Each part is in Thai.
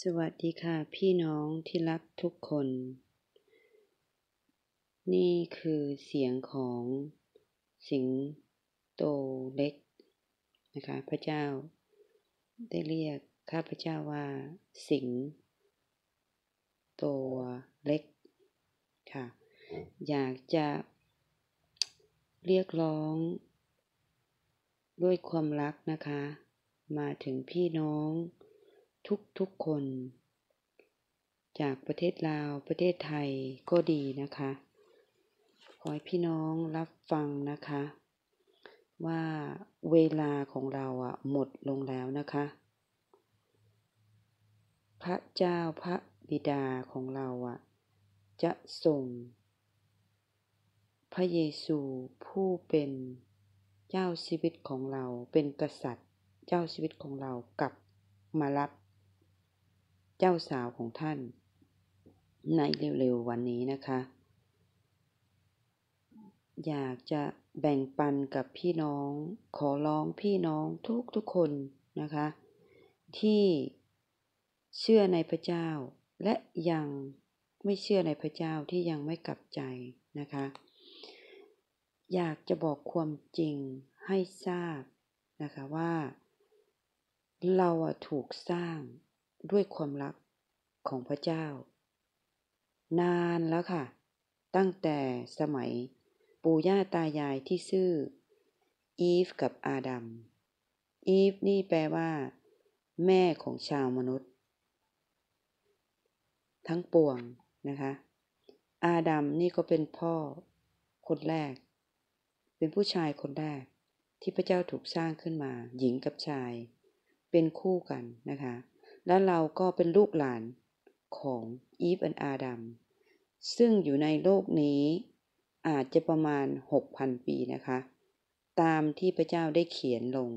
สวัสดีค่ะ พี่น้องที่รักทุกคน นี่คือเสียงของสิงโตเล็กนะคะพระเจ้าได้เรียกข้าพระเจ้าว่าสิงตัวเล็กค่ะอยากจะเรียกร้อง ด้วยความรักนะคะ มาถึงพี่น้องทุกทุกคน จากประเทศลาวประเทศไทยก็ดีนะคะ ขอให้พี่น้องรับฟังนะคะ ว่าเวลาของเราอะหมดลงแล้วนะคะ พระเจ้าพระบิดาของเราอะจะส่งพระเยซู ผู้เป็นเจ้าชีวิตของเราเป็นกษัตริย์เจ้าชีวิตของเรา กลับมารับเจ้าสาวของท่านในเร็ว ๆวันนี้นะคะ อยากจะแบ่งปันกับพี่น้อง ขอร้องพี่น้องทุกทุกคนนะคะ ที่เชื่อในพระเจ้า และยังไม่เชื่อในพระเจ้าที่ยังไม่กลับใจนะคะอยากจะบอกความจริงให้ทราบนะคะว่าเราถูกสร้างด้วยความรักของพระเจ้า นานแล้วค่ะ ตั้งแต่สมัยปู่ย่าตายายที่ชื่ออีฟกับอาดัม อีฟนี่แปลว่า แม่ของชาวมนุษย์ ทั้งปวงนะคะ อาดัมนี่ก็เป็นพ่อ คนแรก เป็นผู้ชายคนแรก ที่พระเจ้าถูกสร้างขึ้นมา หญิงกับชาย เป็นคู่กันนะคะและเราก็เป็นลูกหลานของอีฟและอาดัม ซึ่งอยู่ในโลกนี้อาจจะประมาณ 6,000 ปีนะคะ ตามที่พระเจ้าได้เขียนลง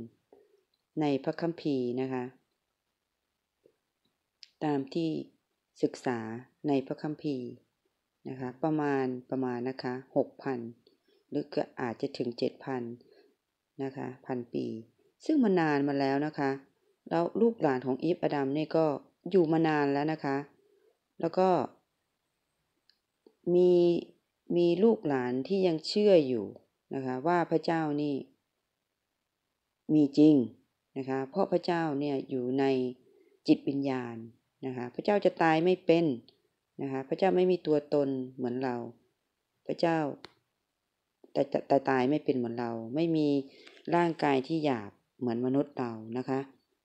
ในพระคัมภีร์นะคะ ตามที่ศึกษาในพระคัมภีร์นะคะ ประมาณประมาณนะคะ6,000 หรืออาจจะถึง 7,000นะคะพันปี ซึ่งมานานมาแล้วนะคะแล้วลูกหลานของอีฟอดัมเนี่ยก็อยู่มานานแล้วนะคะ แล้วก็มีมีลูกหลานที่ยังเชื่ออยู่นะคะว่าพระเจ้านี่มีจริงนะคะ เพราะพระเจ้าเนี่ยอยู่ในจิตวิญญาณนะคะ พระเจ้าจะตายไม่เป็นนะคะพระเจ้าไม่มีตัวตนเหมือนเรา พระเจ้าแต่แต่ตายไม่เป็นเหมือนเรา ไม่มีร่างกายที่หยาบเหมือนมนุษย์เรานะคะ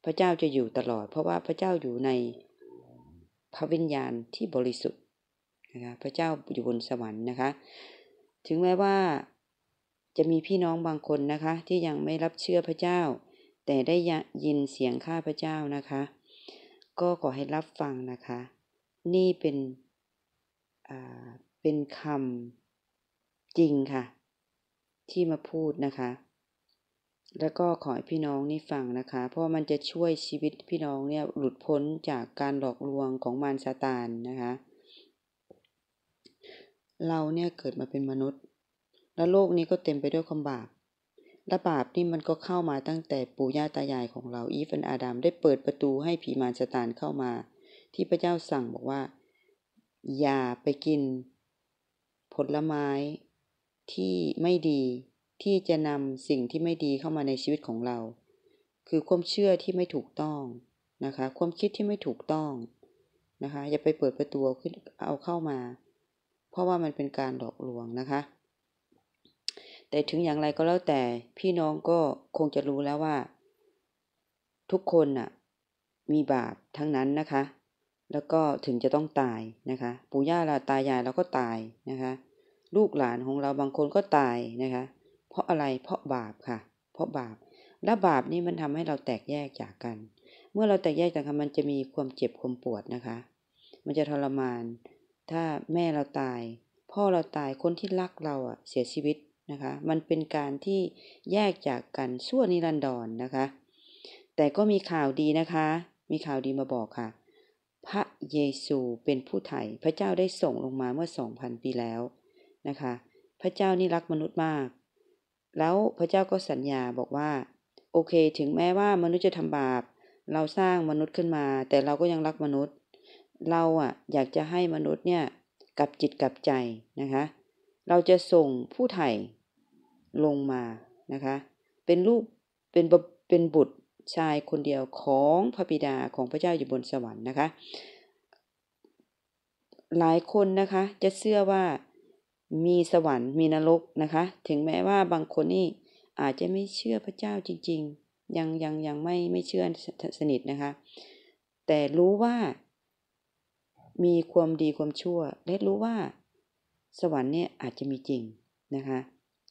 พระเจ้าจะอยู่ตลอด เพราะว่าพระเจ้าอยู่ในพระวิญญาณที่บริสุทธิ์นะคะ พระเจ้าอยู่บนสวรรค์นะคะ ถึงแม้ว่าจะมีพี่น้องบางคนนะคะ ที่ยังไม่รับเชื่อพระเจ้า แต่ได้ยินเสียงข้าพระเจ้านะคะ ก็ขอให้รับฟังนะคะ นี่เป็นเป็นคำจริงค่ะที่มาพูดนะคะแล้วก็ขอให้พี่น้องนี่ฟังนะคะ เพราะมันจะช่วยชีวิตพี่น้องเนี่ยหลุดพ้นจากการหลอกลวงของมารซาตานนะคะ เราเนี่ยเกิดมาเป็นมนุษย์ และโลกนี้ก็เต็มไปด้วยความบาปและบาปนี่มันก็เข้ามาตั้งแต่ปู่ย่าตายายของเราอีฟันอาดัมได้เปิดประตูให้ผีมารซาตานเข้ามา ที่พระเจ้าสั่งบอกว่าอย่าไปกินผลไม้ที่ไม่ดีที่จะนำสิ่งที่ไม่ดีเข้ามาในชีวิตของเรา คือความเชื่อที่ไม่ถูกต้องนะคะ ความคิดที่ไม่ถูกต้องนะคะ อย่าไปเปิดประตูขึ้นเอาเข้ามา เพราะว่ามันเป็นการหลอกลวงนะคะ แต่ถึงอย่างไรก็แล้วแต่พี่น้องก็คงจะรู้แล้วว่า ทุกคนน่ะมีบาปทั้งนั้นนะคะ แล้วก็ถึงจะต้องตายนะคะ ปู่ย่าเราตายายเราก็ตายนะคะ ลูกหลานของเราบางคนก็ตายนะคะเพราะอะไรเพราะบาปค่ะ เพราะบาป และบาปนี่มันทำให้เราแตกแยกจากกัน เมื่อเราแตกแยกจากกันมันจะมีความเจ็บความปวดนะคะ มันจะทรมาน ถ้าแม่เราตาย พ่อเราตายคนที่รักเราอ่ะเสียชีวิตนะคะ มันเป็นการที่แยกจากกันชั่วนิรันดรนนะคะ แต่ก็มีข่าวดีนะคะ มีข่าวดีมาบอกค่ะ พระเยซูเป็นผู้ไถ่พระเจ้าได้ส่งลงมาเมื่อสองพันปีแล้วนะคะ พระเจ้านี่รักมนุษย์มากแล้วพระเจ้าก็สัญญาบอกว่าโอเคถึงแม้ว่ามนุษย์จะทำบาป เราสร้างมนุษย์ขึ้นมาแต่เราก็ยังรักมนุษย์ เราอ่ะอยากจะให้มนุษย์เนี่ยกลับจิตกลับใจนะคะเราจะส่งผู้ไถ่ลงมานะคะเป็นลูกเป็นเป็นบุตรชายคนเดียวของพระบิดาของพระเจ้าอยู่บนสวรรค์นะคะหลายคนนะคะจะเชื่อว่ามีสวรรค์มีนรกนะคะ ถึงแม้ว่าบางคนนี่อาจจะไม่เชื่อพระเจ้าจริง ๆ ยังยังยังไม่ไม่เชื่อสนิทนะคะ แต่รู้ว่า มีความดีความชั่วและรู้ว่า สวรรค์เนี่ยอาจจะมีจริงนะคะ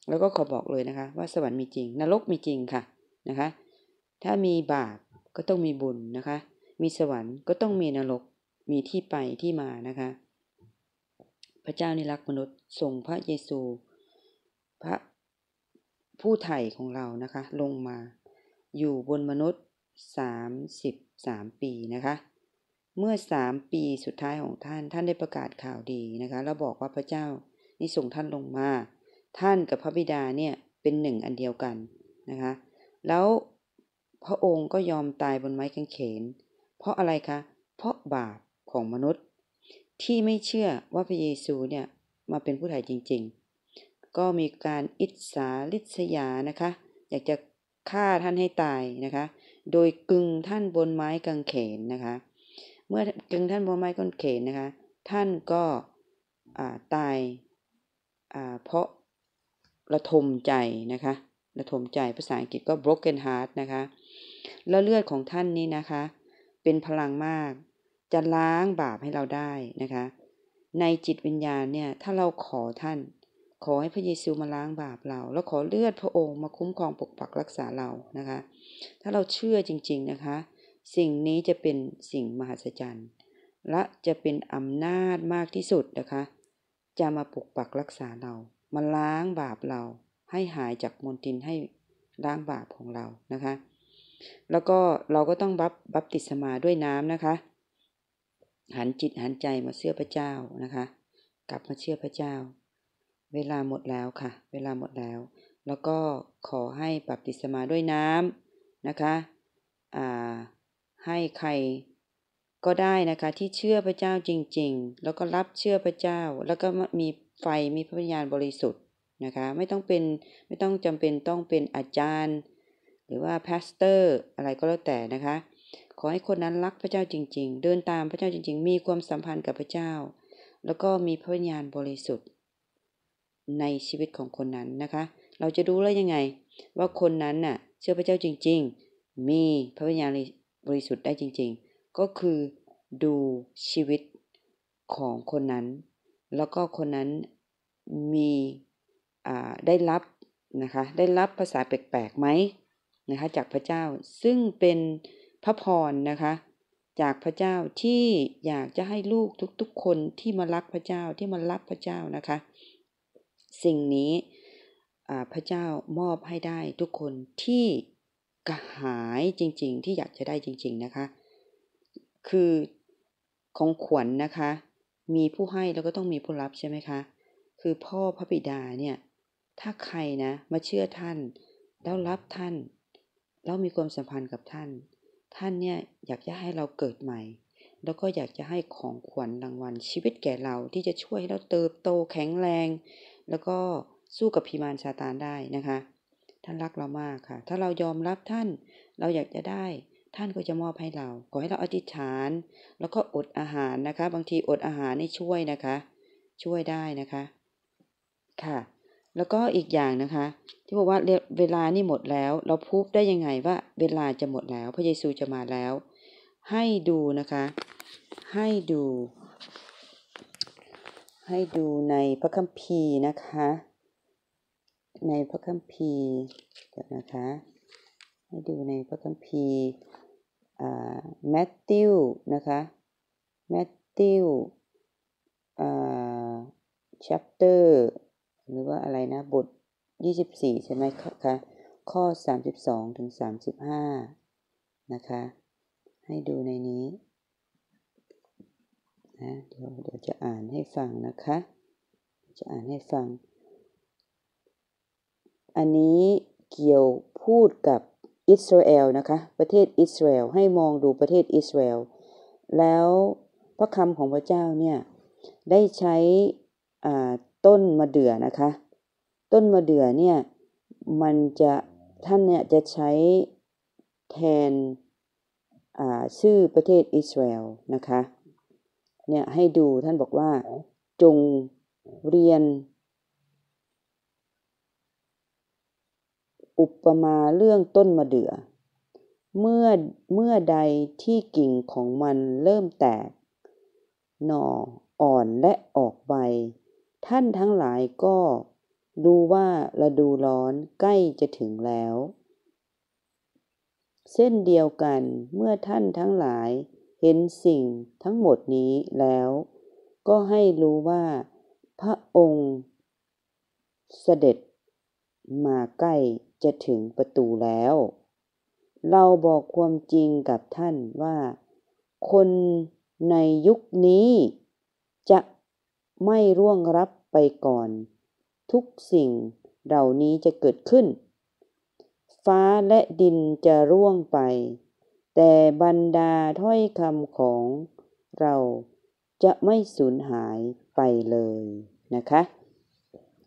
แล้วก็ขอบอกเลยนะคะ ว่าสวรรค์มีจริง นรกมีจริงค่ะนะคะ ถ้ามีบาปก็ต้องมีบุญนะคะ มีสวรรค์ก็ต้องมีนรกมีที่ไปที่มานะคะพระเจ้าในรักมนุษย์ส่งพระเยซู พระผู้ไถ่ของเรานะคะลงมาอยู่บนมนุษย์ส3ามิบามปีนะคะเมื่อสามปีสุดท้ายของท่านท่านได้ประกาศข่าวดีนะคะแล้วบอกว่าพระเจ้านี่ส่งท่านลงมา ท่านกับพระบิดาเนี่ยเป็นหนึ่ง อันเดียวกันนะคะแล้วพระองค์ก็ยอมตายบนไม้กางเขน เพราะอะไรคะ เพราะบาปของมนุษย์ที่ไม่เชื่อว่าพระเยซูเนี่ยมาเป็นผู้ไถ่จริงๆ ก็มีการอิจฉาลิษยานะคะ อยากจะฆ่าท่านให้ตายนะคะ โดยกึงท่านบนไม้กางเขนนะคะ เมื่อกึงท่านบนไม้กางเขนนะคะ ท่านก็าตายาเพราะระทมใจนะคะระทมใจ ภาษาอังกฤษก็ broken heart นะคะแล้วเลือดของท่านนี้นะคะ เป็นพลังมากจะล้างบาปให้เราได้นะคะ ในจิตวิญญาณเนี่ย ถ้าเราขอท่าน ขอให้พระเยซูมาล้างบาปเรา แล้วขอเลือดพระองค์มาคุ้มครองปกปักรักษาเรานะคะ ถ้าเราเชื่อจริง ๆ นะคะ สิ่งนี้จะเป็นสิ่งมหัศจรรย์ และจะเป็นอำนาจมากที่สุดนะคะ จะมาปกปักรักษาเรา มาล้างบาปเรา ให้หายจากมลทินให้ล้างบาปของเรานะคะ แล้วก็เราก็ต้องบับบับติสมาด้วยน้ำนะคะหันจิตหันใจมาเชื่อพระเจ้านะคะ กลับมาเชื่อพระเจ้า เวลาหมดแล้วค่ะ เวลาหมดแล้ว แล้วก็ขอให้ปรับติสมาด้วยน้ำนะคะอ่าให้ใคร ก็ได้นะคะที่เชื่อพระเจ้าจริงๆ แล้วก็รับเชื่อพระเจ้า แล้วก็มีไฟมีพระวิญญาณบริสุทธิ์นะคะไม่ต้องเป็นไม่ต้องจำเป็นต้องเป็นอาจารย์ หรือว่าพาสเตอร์อะไรก็แล้วแต่นะคะขอให้คนนั้นรักพระเจ้าจริง ๆ เดินตามพระเจ้าจริง ๆ มีความสัมพันธ์กับพระเจ้า แล้วก็มีพระวิญญาณบริสุทธิ์ในชีวิตของคนนั้นนะคะ เราจะรู้แล้ยังไง ว่าคนนั้นน่ะเชื่อพระเจ้าจริง ๆ มีพระวิญญาณบริสุทธิ์ได้จริง ๆ ก็คือดูชีวิตของคนนั้น แล้วก็คนนั้นมี ได้รับนะคะ ได้รับภาษาแปลกๆไหมนะคะจากพระเจ้า ซึ่งเป็นพระพรนะคะจากพระเจ้าที่อยากจะให้ลูกทุกๆคนที่มารักพระเจ้าที่มารับพระเจ้านะคะ สิ่งนี้พระเจ้ามอบให้ได้ทุกคนที่กระหายจริงๆ ที่อยากจะได้จริงๆนะคะ คือของขวัญนนะคะ มีผู้ให้แล้วก็ต้องมีผู้รับใช่ไหมคะคือพ่อพระบิดาเนี่ยถ้าใครนะมาเชื่อท่านแล้วรับท่านแล้วมีความสัมพันธ์กับท่านท่านเนี่ยอยากจะให้เราเกิดใหม่ แล้วก็อยากจะให้ของขวัญรางวัลชีวิตแก่เราที่จะช่วยให้เราเติบโตแข็งแรง แล้วก็สู้กับพิมานชาตานได้นะคะ ท่านรักเรามากค่ะ ถ้าเรายอมรับท่าน เราอยากจะได้ ท่านก็จะมอบให้เรา ขอให้เราอธิษฐาน แล้วก็อดอาหารนะคะ บางทีอดอาหารนี่ช่วยนะคะ ช่วยได้นะคะ ค่ะแล้วก็อีกอย่างนะคะที่บอกว่าเวลานี่หมดแล้ว เราพูดได้ยังไงว่าเวลาจะหมดแล้วพระเยซูจะมาแล้ว ให้ดูนะคะให้ดู ให้ดูในพระคัมภีร์นะคะในพระคัมภีร์นะคะให้ดูในพระคัมภีร์แมทธิว นะคะแมทธิว chapter หรือว่าอะไรนะ บท 24 ใช่ไหมคะข้อ 32 ถึง 35 นะคะ ให้ดูในนี้นะเดี๋ยวเดี๋ยวจะอ่านให้ฟังนะคะจะอ่านให้ฟัง อันนี้เกี่ยวพูดกับอิสราเอลนะคะ ประเทศอิสราเอลให้มองดูประเทศอิสราเอลแล้วพระคำของพระเจ้าเนี่ย ได้ใช้ต้นมะเดื่อนะคะ ต้นมะเดื่อเนี่ย มันจะท่านเนี่ยจะใช้แทนชื่อประเทศอิสราเอลนะคะ เนี่ยให้ดูท่านบอกว่าจงเรียน อุปมาเรื่องต้นมะเดือ่อ เมื่อเมื่อใดที่กิ่งของมันเริ่มแตกหน่ออ่อนและออกใบท่านทั้งหลายก็ ดูว่าฤดูร้อนใกล้จะถึงแล้วเส้นเดียวกันเมื่อท่านทั้งหลายเห็นสิ่งทั้งหมดนี้แล้ว ก็ให้รู้ว่าพระองค์เสด็จมาใกล้จะถึงประตูแล้ว เราบอกความจริงกับท่านว่า คนในยุคนี้ จะไม่ร่วงรับไปก่อนทุกสิ่งเหล่านี้จะเกิดขึ้น ฟ้าและดินจะร่วงไป แต่บรรดาถ้อยคำของเราจะไม่สูญหายไปเลย นะคะ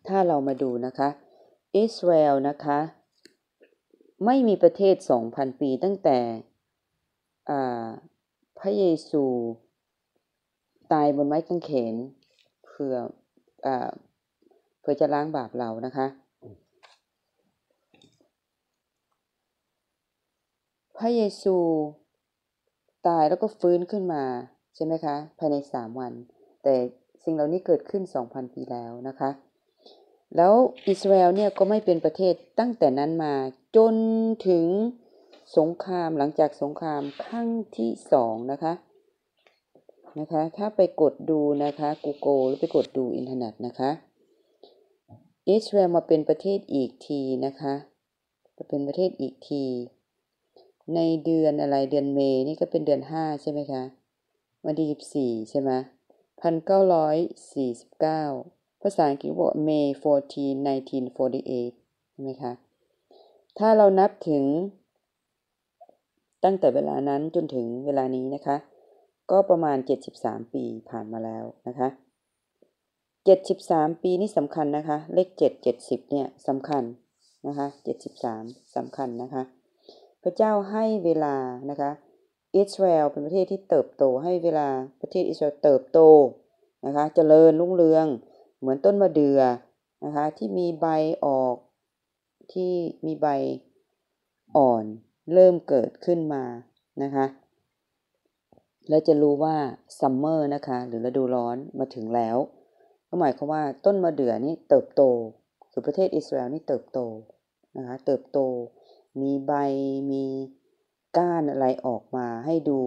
ถ้าเรามาดูนะคะอิสราเอลนะคะ ไม่มีประเทศ 2,000 ปีตั้งแต่พระเยซู ตายบนไม้กางเขนพื่ออเพื่อจะล้างบาปเรานะคะพระเยซูตายแล้วก็ฟื้นขึ้นมาใช่ไหมคะภายในสามวัน แต่สิ่งเหล่านี้เกิดขึ้นสองพันปีแล้วนะคะ แล้วอิสราเอลเนี่ยก็ไม่เป็นประเทศตั้งแต่นั้นมาจนถึงสงครามหลังจากสงครามครั้งที่สองนะคะนะคะ ถ้าไปกดดูนะคะ Google หรือไปกดดูอินเทอร์เน็ตนะคะอิสราเอลมาเป็นประเทศอีกทีนะคะมาเป็นประเทศอีกที ในเดือนอะไรเดือนเมย์นี่ก็เป็นเดือนห้าใช่ไหมคะ วันที่สิบสี่ใช่ไหมพันเก้าร้อยสี่สิบเก้าภาษาอังกฤษบอก May 14 1948 ใช่ไหมคะ ถ้าเรานับถึง ตั้งแต่เวลานั้นจนถึงเวลานี้นะคะก็ประมาณ 73 ปีผ่านมาแล้วนะคะ 73 ปีนี่สำคัญนะคะ เลข 7 70เนี่ยสำคัญนะคะ73สำคัญนะคะ พระเจ้าให้เวลานะคะ อิสราเอลเป็นประเทศที่เติบโตให้เวลาประเทศอิสราเอลเติบโตนะคะเจริญรุ่งเรืองเหมือนต้นมะเดื่อนะคะที่มีใบออก ที่ มีใบอ่อนเริ่มเกิดขึ้นมานะคะและจะรู้ว่าซัมเมอร์นะคะหรือฤดูร้อนมาถึงแล้ว ก็หมายความว่าต้นมะเดื่อนี่เติบโต คือประเทศอิสราเอลนี่เติบโตนะคะเติบโต มีใบมีก้านอะไรออกมาให้ดู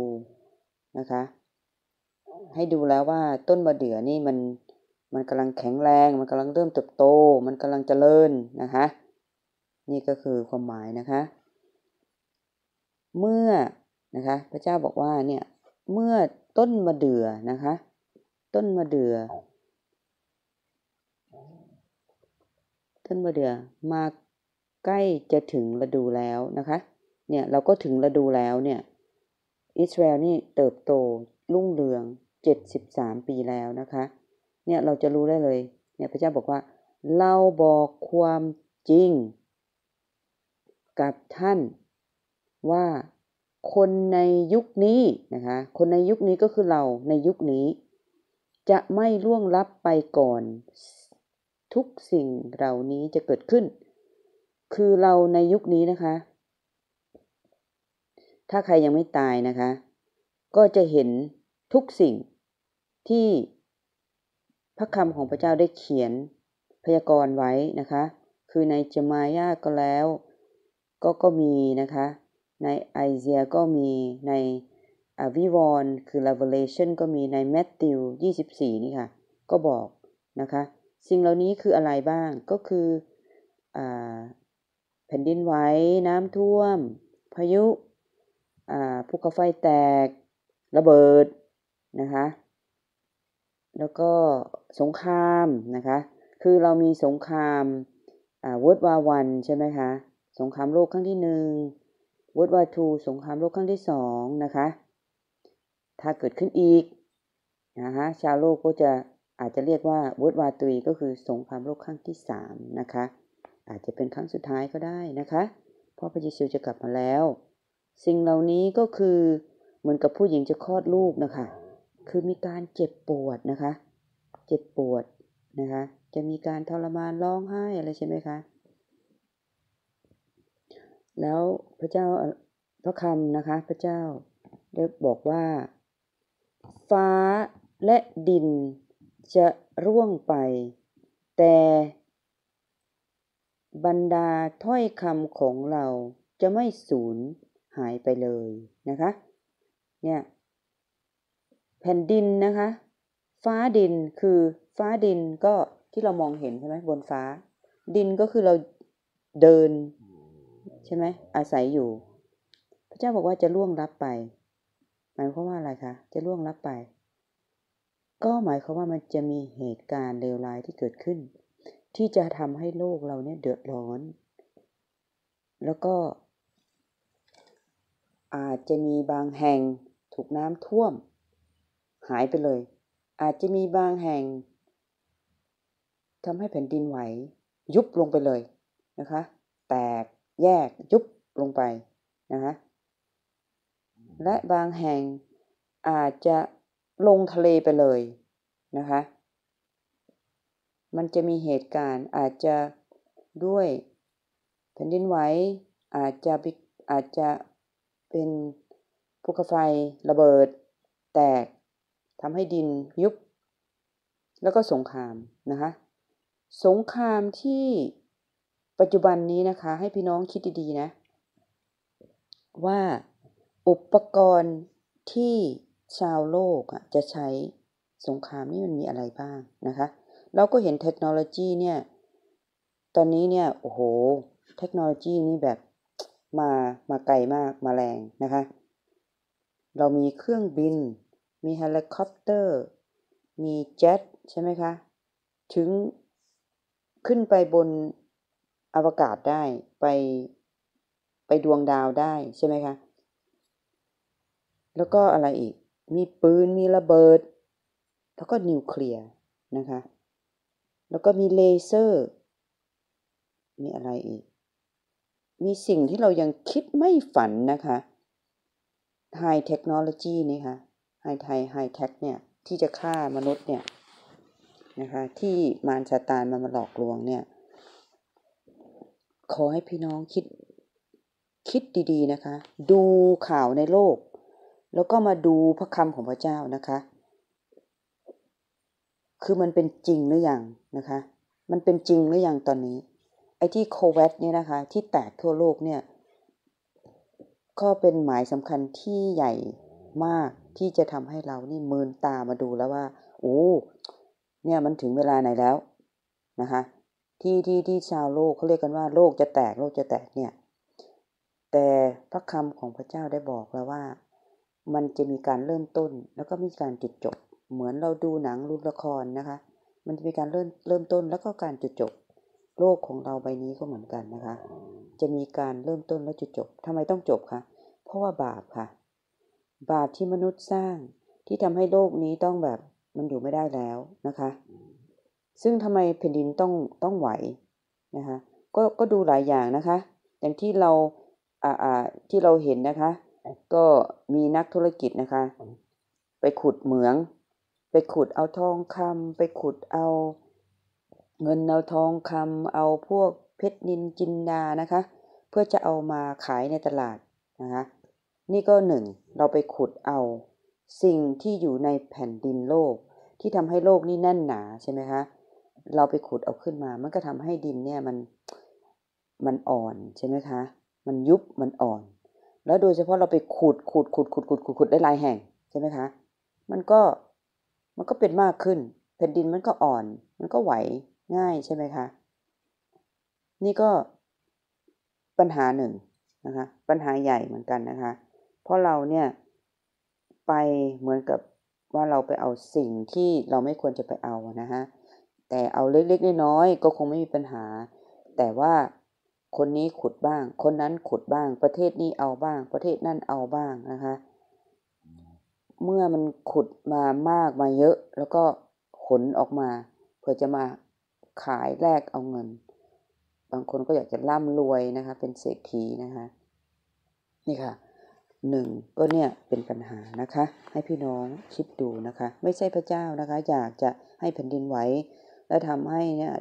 นะคะให้ดูแล้วว่าต้นมะเดื่อนี่มันมันกำลังแข็งแรง มันกำลังเริ่มเติบโต มันกำลังเจริญนะคะนี่ก็คือความหมายนะคะเมื่อนะคะพระเจ้าบอกว่าเนี่ยเมื่อต้นมะเดื่อนะคะต้นมะเดื่อต้นมะเดื่อมาใกล้จะถึงฤดูแล้วนะคะเนี่ยเราก็ถึงฤดูแล้วเนี่ยอิสราเอลนี่เติบโตรุ่งเรือง 73 ปีแล้วนะคะเนี่ยเราจะรู้ได้เลยเนี่ยพระเจ้าบอกว่า เราบอกความจริงกับท่านว่าคนในยุคนี้นะคะ คนในยุคนี้ก็คือเราในยุคนี้ จะไม่ล่วงลับไปก่อน ทุกสิ่งเหล่านี้จะเกิดขึ้น คือเราในยุคนี้นะคะ ถ้าใครยังไม่ตายนะคะ ก็จะเห็นทุกสิ่งที่ พระคำของพระเจ้าได้เขียนพยากรณ์ไว้นะคะ คือในจมายาก็แล้ว ก็ก็มีนะคะในไอเซียก็มีในอวิวรนคือ Revelation ก็มีในแมทธิว24 นี่ค่ะ ก็บอกนะคะ สิ่งเหล่านี้คืออะไรบ้างก็คืออแผ่นดินไหวน้ำท่วมพายุภูเขาไฟแตกระเบิดนะคะแล้วก็สงครามนะคะ คือเรามีสงครามเวิร์ดวาวันใช่ไหมคะ สงครามโลกครั้งที่หนึ่งวอร์ d War สงครามโลกครั้งที่สองนะคะ ถ้าเกิดขึ้นอีกนะคะชาวโลกก็จะอาจจะเรียกว่าวอร์ d w a ย i ก็คือสงครามโลกครั้งที่สามนะคะ อาจจะเป็นครั้งสุดท้ายก็ได้นะคะเพราะพระเยซูจะกลับมาแล้ว สิ่งเหล่านี้ก็คือเหมือนกับผู้หญิงจะคลอดลูกนะคะคือมีการเจ็บปวดนะคะเจ็บปวดนะคะจะมีการทรมานร้องไห้อะไรใช่ไหมคะแล้วพระเจ้า พระคำนะคะ พระเจ้าได้บอกว่า ฟ้าและดินจะร่วงไป แต่ บรรดาถ้อยคำของเราจะไม่สูญหายไปเลย นะคะเนี่ยแผ่นดินนะคะ ฟ้าดินคือฟ้าดินก็ ที่เรามองเห็นใช่ไหมบนฟ้า ดินก็คือเราเดินใช่ไหมอาศัยอยู่ พระเจ้าบอกว่าจะล่วงรับไป หมายความว่าอะไรคะจะล่วงรับไป ก็หมายความว่ามันจะมีเหตุการณ์เลวร้ายที่เกิดขึ้น ที่จะทำให้โลกเราเนี่ยเดือดร้อน แล้วก็อาจจะมีบางแห่งถูกน้ำท่วมหายไปเลย อาจจะมีบางแห่ง ทำให้แผ่นดินไหวยุบลงไปเลยนะคะ แตกแยกยุบ ลงไปนะคะและบางแห่งอาจจะลงทะเลไปเลยนะคะ มันจะมีเหตุการณ์อาจจะด้วย แผ่นดินไหวอาจจะอาจจะเป็นภูเขาไฟระเบิดแตกทำให้ดินยุบ แล้วก็สงครามนะคะสงครามที่ปัจจุบันนี้นะคะ ให้พี่น้องคิดดีๆนะว่าอุปกรณ์ที่ชาวโลกจะใช้สงครามนี่มันมีอะไรบ้างนะคะเราก็เห็นเทคโนโลยีเนี่ย ตอนนี้เนี่ย โอ้โห เทคโนโลยีนี่แบบมามาไกลมากมาแรงนะคะ เรามีเครื่องบิน มีเฮลิคอปเตอร์ มีเจ็ตใช่ไหมคะ ถึงขึ้นไปบนอวกาศได้ไปไปดวงดาวได้ ใช่ไหมคะ แล้วก็อะไรอีก มีปืน มีระเบิด แล้วก็นิวเคลียร์นะคะ แล้วก็มีเลเซอร์ มีอะไรอีก มีสิ่งที่เรายังคิดไม่ฝันนะคะไฮเทคโนโลยีนี่ค่ะไฮไทยไฮเทคเนี่ยที่จะฆ่ามนุษย์เนี่ยนะคะที่มารซาตานมันมาหลอกลวงเนี่ยขอให้พี่น้องคิดคิดดีๆ นะคะ ดูข่าวในโลก แล้วก็มาดูพระคำของพระเจ้านะคะ คือมันเป็นจริงหรืออยังนะคะ มันเป็นจริงหรืออยังตอนนี้ ไอ้ที่โควิดเนี่ยนะคะ ที่แตกทั่วโลกเนี่ย ก็เป็นหมายสำคัญที่ใหญ่มากที่จะทำให้เรานี่มืนตามาดูแล้วว่าโอ้เนี่ยมันถึงเวลาไหนแล้วนะคะที่ที่ที่ชาวโลกเขาเรียกกันว่าโลกจะแตกโลกจะแตกเนี่ย แต่พระคำของพระเจ้าได้บอกแล้วว่า มันจะมีการเริ่มต้นแล้วก็มีการจุดจบ เหมือนเราดูหนังรูปละครนะคะ มันจะมีการเริ่มเริ่มต้นแล้วก็การจุดจบ โลกของเราใบนี้ก็เหมือนกันนะคะ จะมีการเริ่มต้นและจุดจบ ทำไมต้องจบคะ เพราะว่าบาปค่ะ บาปที่มนุษย์สร้างที่ทำให้โลกนี้ต้องแบบมันอยู่ไม่ได้แล้วนะคะซึ่งทำไมแผ่นดินต้องต้องไหวนะคะ ก็ก็ดูหลายอย่างนะคะ อย่างที่เรา อ่า อ่า ที่เราเห็นนะคะ ก็มีนักธุรกิจนะคะ ไปขุดเหมือง ไปขุดเอาทองคำไปขุดเอา เงินเอาทองคำเอาพวกเพชรนินจินดา นะคะ เพื่อจะเอามาขายในตลาดนะคะ นี่ก็หนึ่งเราไปขุดเอาสิ่งที่อยู่ในแผ่นดินโลกที่ทำให้โลกนี่แน่นหนาใช่ไหมคะเราไปขุดเอาขึ้นมา มันก็ทำให้ดินเนี่ยมันมันอ่อนใช่ไหมคะ มันยุบ มันอ่อน แล้วโดยเฉพาะเราไปขุด ขุด ขุด ขุดขุดขุดขุด ได้หลายแห่งใช่ไหมคะ มันก็มันก็เป็นมากขึ้นแผ่นดินมันก็อ่อน มันก็ไหวง่ายใช่ไหมคะ นี่ก็ปัญหาหนึ่งนะคะ ปัญหาใหญ่เหมือนกันนะคะ เพราะเราเนี่ยไปเหมือนกับว่าเราไปเอาสิ่งที่เราไม่ควรจะไปเอานะฮะแต่เอาเล็ก ๆ น้อยๆก็คงไม่มีปัญหา แต่ว่าคนนี้ขุดบ้าง คนนั้นขุดบ้าง ประเทศนี้เอาบ้าง ประเทศนั่นเอาบ้างนะคะ เมื่อมันขุดมามากมาเยอะแล้วก็ขนออกมาเพื่อจะมาขายแลกเอาเงิน บางคนก็อยากจะร่ำรวยนะคะเป็นเศรษฐีนะคะนี่ค่ะหนึ่งก็เนี่ยเป็นปัญหานะคะ ให้พี่น้องคิดดูนะคะ ไม่ใช่พระเจ้านะคะ อยากจะให้แผ่นดินไหวและทำให้เนี่ย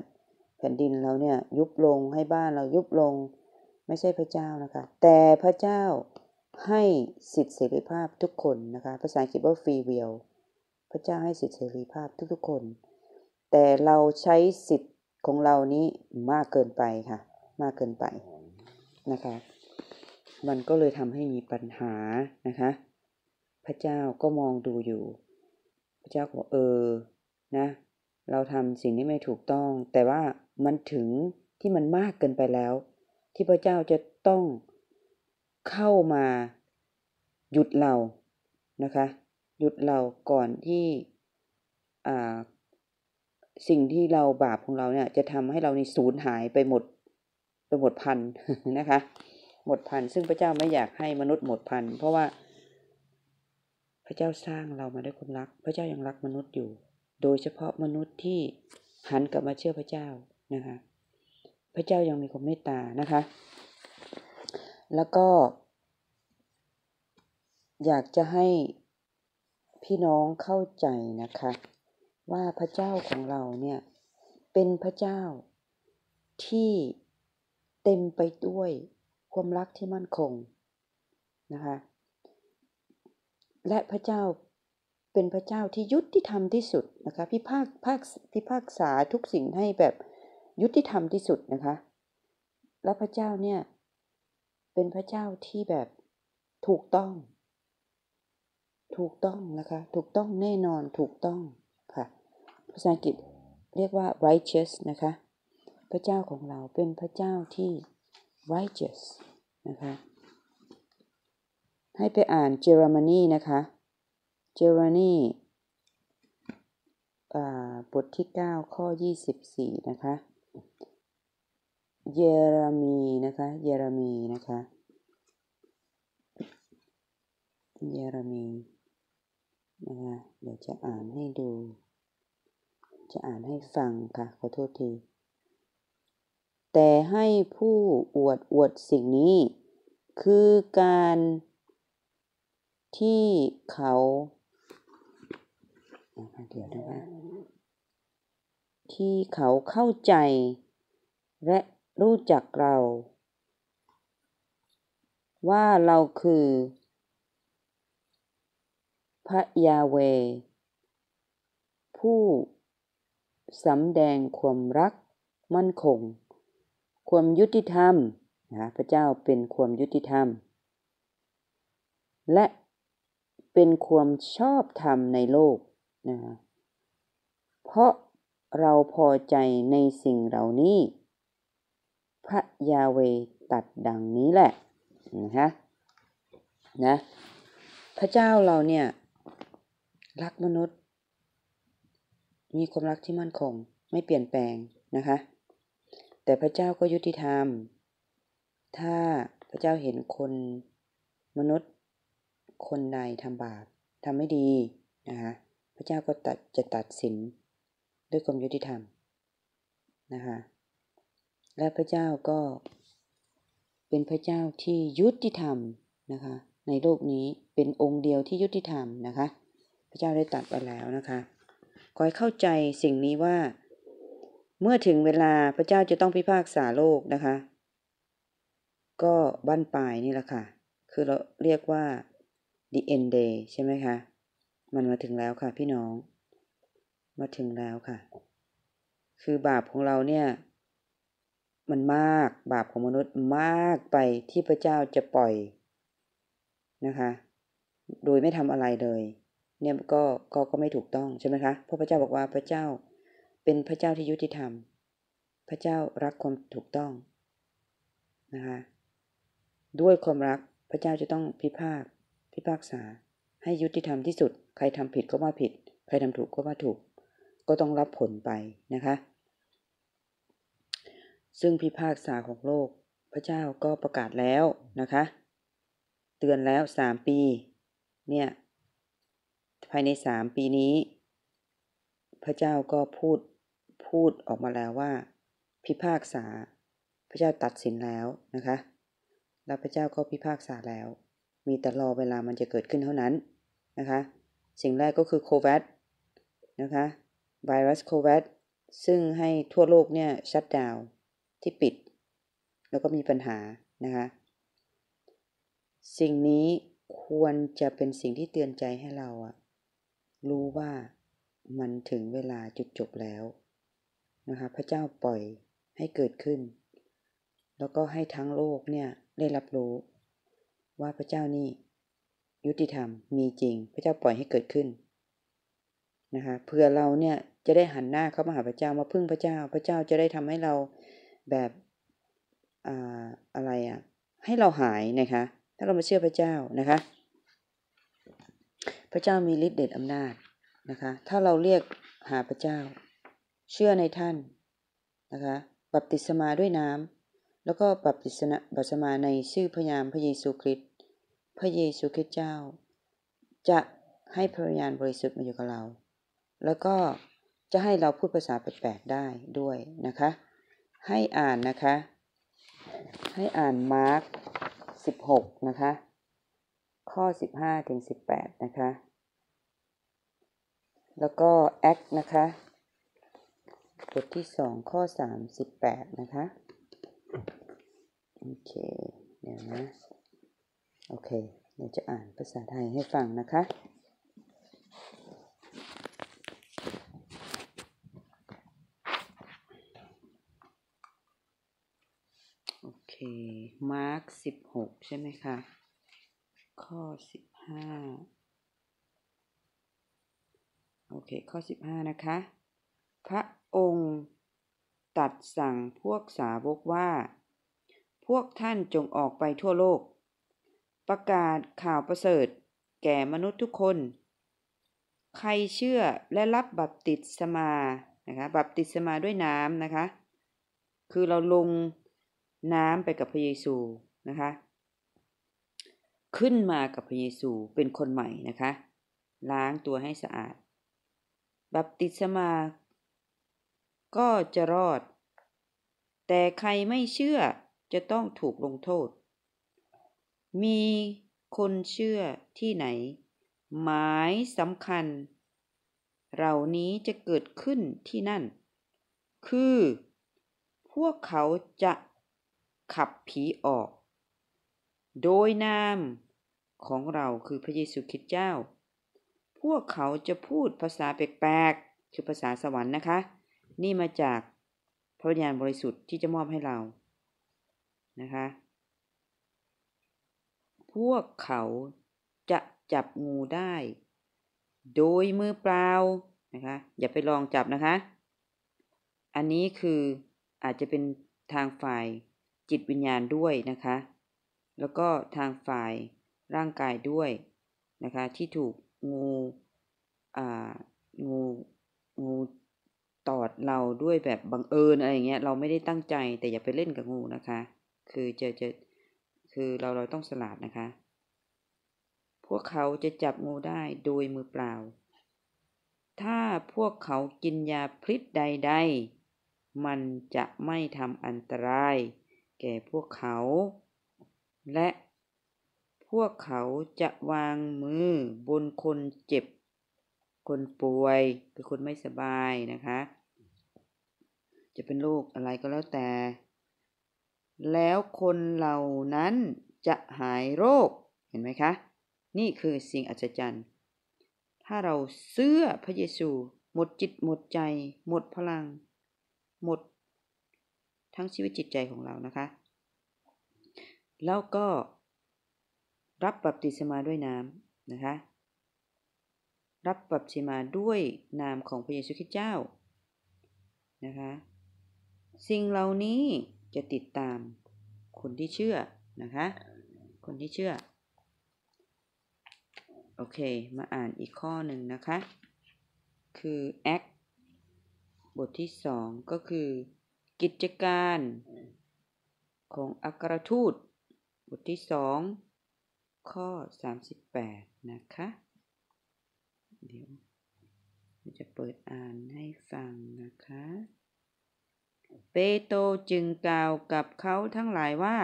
แผ่นดินเราเนี่ยยุบลงให้บ้านเรายุบลง ไม่ใช่พระเจ้านะคะ แต่พระเจ้าให้สิทธิเสรีภาพทุกคนนะคะ ภาษาอังกฤษว่า free will พระเจ้าให้สิทธิเสรีภาพทุกๆคน แต่เราใช้สิทธิของเรานี้มากเกินไปค่ะ มากเกินไปนะคะ มันก็เลยทำให้มีปัญหานะคะ พระเจ้าก็มองดูอยู่ พระเจ้าก็เออนะเราทำสิ่งที่ไม่ถูกต้อง แต่ว่ามันถึงที่มันมากเกินไปแล้ว ที่พระเจ้าจะต้องเข้ามาหยุดเรานะคะหยุดเราก่อนที่สิ่งที่เราบาปของเราเนี่ยจะทำให้เราในสูญหายไปหมดไปหมดพันนะคะหมดพันซึ่งพระเจ้าไม่อยากให้มนุษย์หมดพันเพราะว่าพระเจ้าสร้างเรามาด้วยความรักพระเจ้ายังรักมนุษย์อยู่โดยเฉพาะมนุษย์ที่หันกลับมาเชื่อพระเจ้านะคะ พระเจ้ายังมีความเมตตานะคะ แล้วก็อยากจะให้พี่น้องเข้าใจนะคะว่าพระเจ้าของเราเนี่ยเป็นพระเจ้าที่เต็มไปด้วยความรักที่มั่นคงนะคะ และพระเจ้าเป็นพระเจ้าที่ยุติธรรมที่สุดนะคะพิพากพากพิพากษาทุกสิ่งให้แบบยุติธรรมที่สุดนะคะ และพระเจ้าเนี่ยเป็นพระเจ้าที่แบบถูกต้องถูกต้องนะคะถูกต้องแน่นอนถูกต้องค่ะ ภาษาอังกฤษเรียกว่า righteous นะคะพระเจ้าของเราเป็นพระเจ้าที่ righteous นะคะให้ไปอ่านเยอรมนีนะคะเจอร์นี่บทที่ 9 ข้อ 24 นะคะ เยเรมี นะคะ เยเรมี นะคะ เยเรมีนะคะ เดี๋ยวจะอ่านให้ดู จะอ่านให้ฟังค่ะ ขอโทษที แต่ให้ผู้อวด อวดสิ่งนี้ คือการที่เขาเดี๋ยวนะคะที่เขาเข้าใจและรู้จักเรา ว่าเราคือ พระยาเว ผู้สำแดงความรักมั่นคง ความยุติธรรมนะพระเจ้าเป็นความยุติธรรม และเป็นความชอบธรรมในโลกนะคะเพราะเราพอใจในสิ่งเหล่านี้ พระยาเวตัดดังนี้แหละนะคะนะพระเจ้าเราเนี่ย รักมนุษย์ มีความรักที่มั่นคงไม่เปลี่ยนแปลงนะคะ แต่พระเจ้าก็ยุติธรรม ถ้าพระเจ้าเห็นคนมนุษย์คนใดทำบาปทำไม่ดีนะคะพระเจ้าก็ตัดจะตัดสินด้วยความยุติธรรมนะคะ และพระเจ้าก็เป็นพระเจ้าที่ยุติธรรมนะคะในโลกนี้เป็นองค์เดียวที่ยุติธรรมนะคะ พระเจ้าได้ตัดไปแล้วนะคะขอให้เข้าใจสิ่งนี้ว่า เมื่อถึงเวลาพระเจ้าจะต้องพิพากษาโลกนะคะ ก็บ้านปลายนี่แหละค่ะ คือเราเรียกว่า the end day ใช่ไหมคะมันมาถึงแล้วค่ะพี่น้อง มาถึงแล้วค่ะ คือบาปของเราเนี่ย มันมาก บาปของมนุษย์มากไปที่พระเจ้าจะปล่อย นะคะ โดยไม่ทำอะไรเลย เนี่ยก็ก็ก็ไม่ถูกต้องใช่ไหมคะ เพราะพระเจ้าบอกว่าพระเจ้าเป็นพระเจ้าที่ยุติธรรม พระเจ้ารักความถูกต้อง นะคะ ด้วยความรักพระเจ้าจะต้องพิพากพิพากษาให้ยุติธรรมที่สุดใครทำผิดก็ว่าผิด ใครทำถูกก็ว่าถูกก็ต้องรับผลไปนะคะ ซึ่งพิพากษาของโลกพระเจ้าก็ประกาศแล้วนะคะ เตือนแล้วสามปี เนี่ย ภายในสามปีนี้ พระเจ้าก็พูด พูดออกมาแล้วว่า พิพากษา พระเจ้าตัดสินแล้วนะคะ แล้วพระเจ้าก็พิพากษาแล้ว มีแต่รอเวลามันจะเกิดขึ้นเท่านั้นนะคะ สิ่งแรกก็คือโควิดนะคะไวรัสโควิดซึ่งให้ทั่วโลกเนี่ยชัดดาวที่ปิด แล้วก็มีปัญหานะคะ สิ่งนี้ควรจะเป็นสิ่งที่เตือนใจให้เราอะรู้ว่ามันถึงเวลาจุดจบแล้วนะคะพระเจ้าปล่อยให้เกิดขึ้น แล้วก็ให้ทั้งโลกเนี่ยได้รับรู้ว่าพระเจ้านี่ยุติธรรมมีจริงพระเจ้าปล่อยให้เกิดขึ้นนะคะเพื่อเราเนี่ยจะได้หันหน้าเข้ามาหาพระเจ้ามาพึ่งพระเจ้า พระเจ้าจะได้ทำให้เราแบบอ่าอะไรอะ่ะให้เราหายนะคะถ้าเรามาเชื่อพระเจ้านะคะพระเจ้ามีฤทธิ์เดชอำนาจนะคะถ้าเราเรียกหาพระเจ้า เชื่อในท่านนะคะบัพติศมาด้วยน้ำ แล้วก็บัพติศมาในชื่อพยามพระเยซูคริสต์พระเยซูคริสต์เจ้า จะให้พระญาณบริสุทธิ์มาอยู่กับเรา แล้วก็จะให้เราพูดภาษาแปลกๆได้ด้วยนะคะ ให้อ่านนะคะ ให้อ่านมาร์กสิบหกนะคะ ข้อสิบห้าถึงสิบแปดนะคะ แล้วก็แอคนะคะ บทที่สองข้อสามสิบแปดนะคะ โอเคเดี๋ยวนะโอเคเดี๋ยวจะอ่านภาษาไทยให้ฟังนะคะ โอเค มาร์กสิบหกใช่ไหมคะ ข้อสิบห้าโอเค ข้อสิบห้านะคะ พระองค์ตัดสั่งพวกสาวกว่า พวกท่านจงออกไปทั่วโลกประกาศ ข่าวประเสริฐแก่มนุษย์ทุกคน ใครเชื่อและรับ บัพติศมานะคะ บัพติศมาด้วยน้ำนะคะ คือเราลงน้ำไปกับพระเยซูนะคะ ขึ้นมากับพระเยซูเป็นคนใหม่นะคะ ล้างตัวให้สะอาด บัพติศมา ก็จะรอด แต่ใครไม่เชื่อจะต้องถูกลงโทษมีคนเชื่อที่ไหน หมายสำคัญเหล่านี้จะเกิดขึ้นที่นั่น คือ พวกเขาจะขับผีออก โดยนามของเราคือพระเยซูคริสต์เจ้า พวกเขาจะพูดภาษาแปลกๆ คือภาษาสวรรค์นะคะ นี่มาจากพระวิญญาณบริสุทธิ์ที่จะมอบให้เรานะคะพวกเขาจะจับงูได้ โดยมือเปล่านะคะอย่าไปลองจับนะคะ อันนี้คืออาจจะเป็นทางฝ่ายจิตวิญญาณด้วยนะคะ แล้วก็ทางฝ่ายร่างกายด้วยนะคะที่ถูกงูอ่างูงูตอดเราด้วยแบบบังเอิญอะไรเงี้ยเราไม่ได้ตั้งใจแต่อย่าไปเล่นกับงูนะคะคือจะจะคือเราเราต้องสลาดนะคะ พวกเขาจะจับงูได้โดยมือเปล่า ถ้าพวกเขากินยาพิษใดใดมันจะไม่ทำอันตราย แก่พวกเขา และพวกเขาจะวางมือบนคนเจ็บ คนป่วยคือคนไม่สบายนะคะ จะเป็นโรคอะไรก็แล้วแต่แล้วคนเหล่า นั้นจะหายโรค เห็นไหมคะ นี่คือสิ่ง อัศจรรย์ ถ้าเราเสื้อพระเยซู หมดจิตหมดใจ หมดพลัง หมดทั้งชีวิตจิตใจของเรา นะคะ แล้วก็รับบัพติศมาด้วยน้ำนะคะ รับบัพติศมาด้วย นามของพระเยซูคริสต์เจ้านะคะ สิ่งเหล่านี้จะติดตามคนที่เชื่อนะคะ คนที่เชื่อ โอเค มาอ่านอีกข้อหนึ่งนะคะ คือ act บทที่สองก็คือกิจการของอัครทูต บทที่สองข้อ 38 นะคะเดี๋ยวจะเปิดอ่านให้ฟังนะคะเปโตจึงกล่าวกับเขาทั้งหลายว่า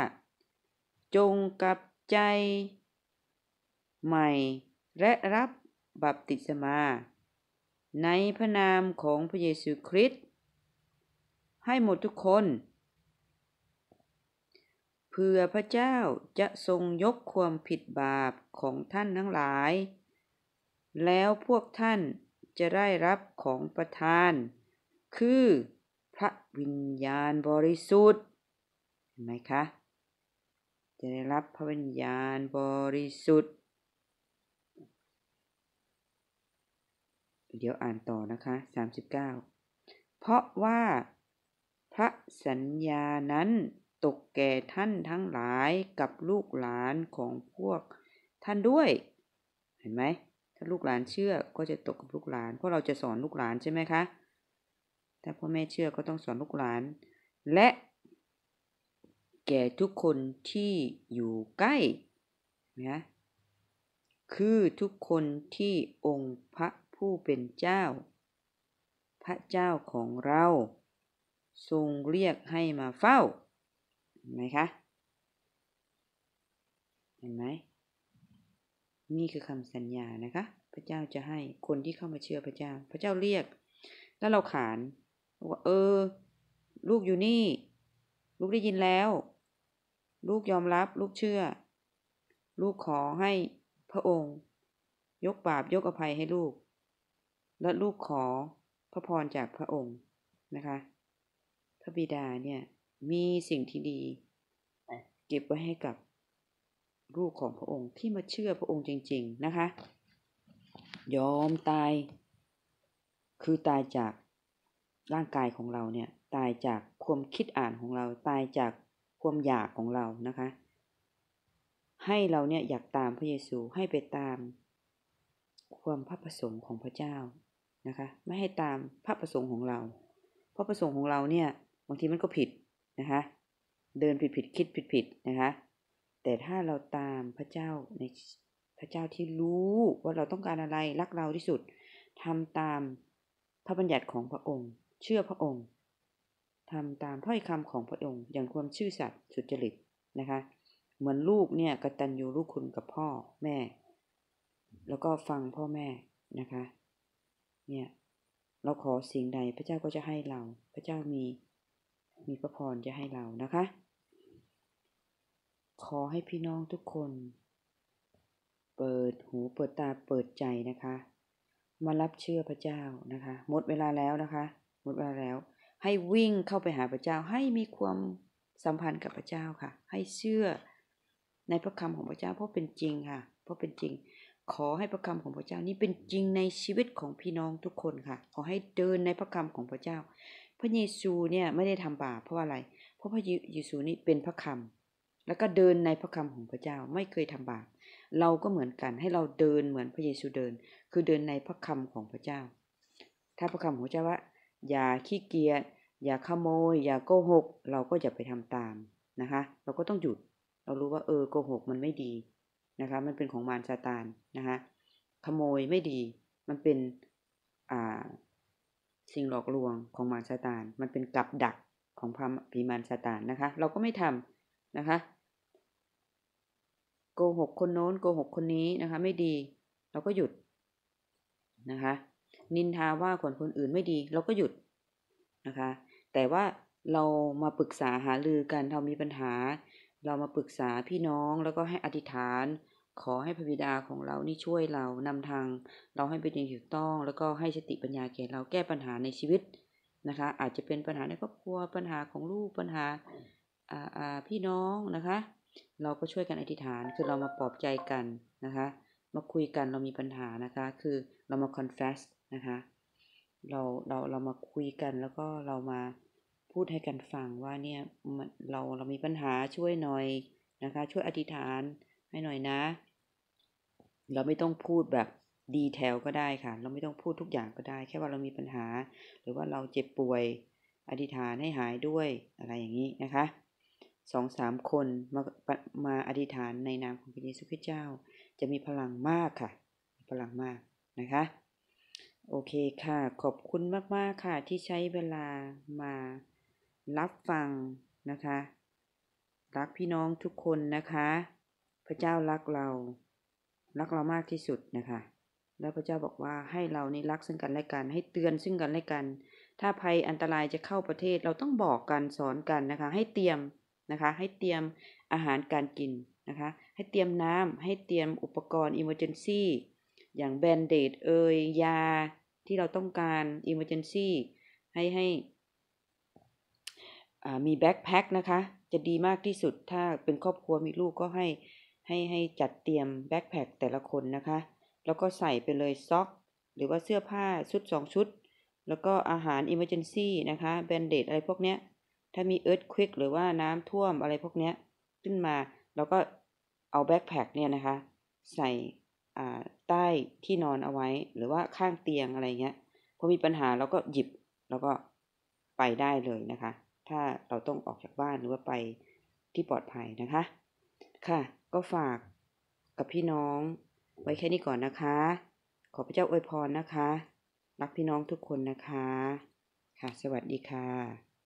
จงกลับใจใหม่และรับบัพติศมา ในพระนามของพระเยซูคริสต์ให้หมดทุกคน เพื่อพระเจ้าจะทรงยกความผิดบาปของท่านทั้งหลาย แล้วพวกท่านจะได้รับของประทาน คือพระวิญญาณบริสุทธิ์เห็นไหมคะ จะได้รับพระวิญญาณบริสุทธิ์เดี๋ยวอ่านต่อนะคะ39 เพราะว่าพระสัญญานั้นตกแก่ท่านทั้งหลายกับลูกหลานของพวกท่านด้วยเห็นไหมถ้าลูกหลานเชื่อก็จะตกกับลูกหลานเพราะเราจะสอนลูกหลานใช่ไหมคะถ้าพ่อแม่เชื่อ ก็ต้องสอนลูกหลาน และแก่ทุกคนที่อยู่ใกล้ นะ คือทุกคนที่องค์พระผู้เป็นเจ้า พระเจ้าของเราทรงเรียกให้มาเฝ้าเห็นไหมคะเห็นไหมนี่คือคำสัญญานะคะ พระเจ้าจะให้คนที่เข้ามาเชื่อพระเจ้า พระเจ้าเรียก แล้วเราขานบอกว่าเออลูกอยู่นี่ ลูกได้ยินแล้ว ลูกยอมรับลูกเชื่อ ลูกขอให้พระองค์ ยกบาปยกอภัยให้ลูก และลูกขอพระพรจากพระองค์นะคะพระบิดาเนี่ยมีสิ่งที่ดี เก็บไว้ให้กับลูกของพระองค์ที่มาเชื่อพระองค์จริงๆนะคะยอมตาย คือตายจากร่างกายของเราเนี่ยตายจากความคิดอ่านของเราตายจากความอยากของเรานะคะ ให้เราเนี่ยอยากตามพระเยซูให้ไปตามความพระประสงค์ของพระเจ้านะคะไม่ให้ตามพระประสงค์ของเรา พระประสงค์ของเราเนี่ยบางทีมันก็ผิดนะคะเดินผิดผิดคิดผิดผิดนะคะแต่ถ้าเราตามพระเจ้าในพระเจ้าที่รู้ว่าเราต้องการอะไร รักเราที่สุด ทำตามพระบัญญัติของพระองค์เชื่อพระองค์ทำตามถ้อยคำของพระองค์ อย่างความชื่อสัตย์สุจริตนะคะ เหมือนลูกเนี่ยกตัญญูลูกคุณกับพ่อแม่ แล้วก็ฟังพ่อแม่นะคะเนี่ยเราขอสิ่งใดพระเจ้าก็จะให้เราพระเจ้ามีมีพระพรจะให้เรานะคะ ขอให้พี่น้องทุกคน เปิดหูเปิดตาเปิดใจนะคะ มารับเชื่อพระเจ้านะคะหมดเวลาแล้วนะคะหมดเวลาแล้ว ให้วิ่งเข้าไปหาพระเจ้า ให้มีความสัมพันธ์กับพระเจ้าค่ะ ให้เชื่อในพระคำของพระเจ้าเพราะเป็นจริงค่ะ เพราะเป็นจริง ขอให้พระคำของพระเจ้านี้เป็นจริงในชีวิตของพี่น้องทุกคนค่ะ ขอให้เดินในพระคำของพระเจ้า พระเยซูเนี่ยไม่ได้ทำบาปเพราะอะไร เพราะพระเยซูนี่เป็นพระคำแล้วก็เดินในพระคำของพระเจ้าไม่เคยทำบาป เราก็เหมือนกันให้เราเดินเหมือนพระเยซูเดิน คือเดินในพระคำของพระเจ้า ถ้าพระคำของพระเจ้าว่าอย่าขี้เกียจอย่าขโมยอย่าโกหกเราก็อย่าไปทำตามนะคะ เราก็ต้องหยุดเรารู้ว่าเออโกหกมันไม่ดีนะคะมันเป็นของมารซาตานนะคะขโมยไม่ดี มันเป็นอ่าสิ่งหลอกลวงของมารซาตาน มันเป็นกับดักของพามผีมารซาตานนะคะ เราก็ไม่ทำนะคะโกหกคนโน้นโกหกคนนี้นะคะไม่ดี เราก็หยุดนะคะนินทาว่าคนคนอื่นไม่ดีเราก็หยุดนะคะ แต่ว่าเรามาปรึกษาหารือกันเรามีปัญหา เรามาปรึกษาพี่น้องแล้วก็ให้อธิษฐาน ขอให้พระบิดาของเรานี่ช่วยเรานำทาง เราให้เป็นอย่างถูกต้อง แล้วก็ให้สติปัญญาแก่เราแก้ปัญหาในชีวิตนะคะอาจจะเป็นปัญหาในครอบครัวปัญหาของลูกปัญหาพี่น้องนะคะเราก็ช่วยกันอธิษฐานคือเรามาปลอบใจกันนะคะมาคุยกันเรามีปัญหานะคะคือเรามาคอนเฟสนะคะเรา เรา เรามาคุยกัน แล้วก็เรามาพูดให้กันฟังว่าเนี่ย เรา เรามีปัญหาช่วยหน่อยนะคะ ช่วยอธิษฐานให้หน่อยนะ เราไม่ต้องพูดแบบดีแทลก็ได้ค่ะ เราไม่ต้องพูดทุกอย่างก็ได้ แค่ว่าเรามีปัญหา หรือว่าเราเจ็บป่วย อธิษฐานให้หายด้วย อะไรอย่างนี้นะคะสองสามคนมา มาอธิษฐานในนามของพระเยซูคริสต์เจ้า จะมีพลังมากค่ะ พลังมากนะคะโอเคค่ะขอบคุณมากๆค่ะที่ใช้เวลามารับฟังนะคะรักพี่น้องทุกคนนะคะ พระเจ้ารักเรารักเรามากที่สุดนะคะแล้วพระเจ้าบอกว่าให้เรานี่รักซึ่งกันและกันให้เตือนซึ่งกันและกัน ถ้าภัยอันตรายจะเข้าประเทศเราต้องบอกกันสอนกันนะคะให้เตรียมนะคะให้เตรียมอาหารการกินนะคะให้เตรียมน้ำให้เตรียมอุปกรณ์อิมเมอร์เจนซี่อย่างแบนเดดเอยยา ที่เราต้องการอิมเมอร์เจนซี่ให้ให้มีแบ็คแพ็คนะคะ จะดีมากที่สุดถ้าเป็นครอบครัวมีลูกก็ให้ให้ให้จัดเตรียมแบ็คแพ็คแต่ละคนนะคะ แล้วก็ใส่ไปเลย ซ็อก หรือว่าเสื้อผ้า ชุด2ชุด แล้วก็อาหารอิมเมอร์เจนซี่นะคะแบนเดดอะไรพวกเนี้ย ถ้ามีเอิร์ธควิกหรือว่าน้ำท่วมอะไรพวกเนี้ย ขึ้นมาแล้วก็เอาแบ็คแพ็คเนี่ยนะคะ ใส่ใต้ที่นอนเอาไว้หรือว่าข้างเตียงอะไรเงี้ยพอมีปัญหาเราก็หยิบแล้วก็ไปได้เลยนะคะ ถ้าเราต้องออกจากบ้านหรือว่าไปที่ปลอดภัยนะคะ ค่ะก็ฝากกับพี่น้องไว้แค่นี้ก่อนนะคะ ขอพระเจ้าอวยพรนะคะ รักพี่น้องทุกคนนะคะ ค่ะ สวัสดีค่ะ